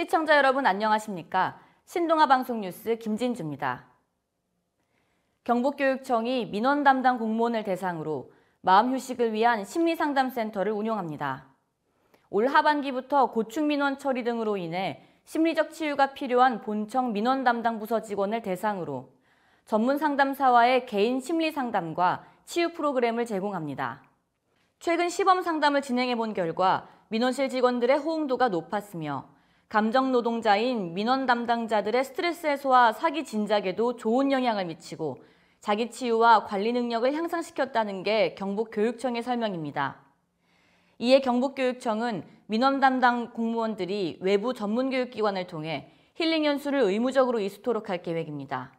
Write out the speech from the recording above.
시청자 여러분 안녕하십니까? 신동아 방송 뉴스 김진주입니다. 경북교육청이 민원 담당 공무원을 대상으로 마음 휴식을 위한 심리상담센터를 운영합니다. 올 하반기부터 고충 민원 처리 등으로 인해 심리적 치유가 필요한 본청 민원 담당 부서 직원을 대상으로 전문 상담사와의 개인 심리 상담과 치유 프로그램을 제공합니다. 최근 시범 상담을 진행해 본 결과 민원실 직원들의 호응도가 높았으며 감정 노동자인 민원 담당자들의 스트레스 해소와 사기 진작에도 좋은 영향을 미치고 자기 치유와 관리 능력을 향상시켰다는 게 경북교육청의 설명입니다. 이에 경북교육청은 민원 담당 공무원들이 외부 전문교육기관을 통해 힐링 연수를 의무적으로 이수토록 할 계획입니다.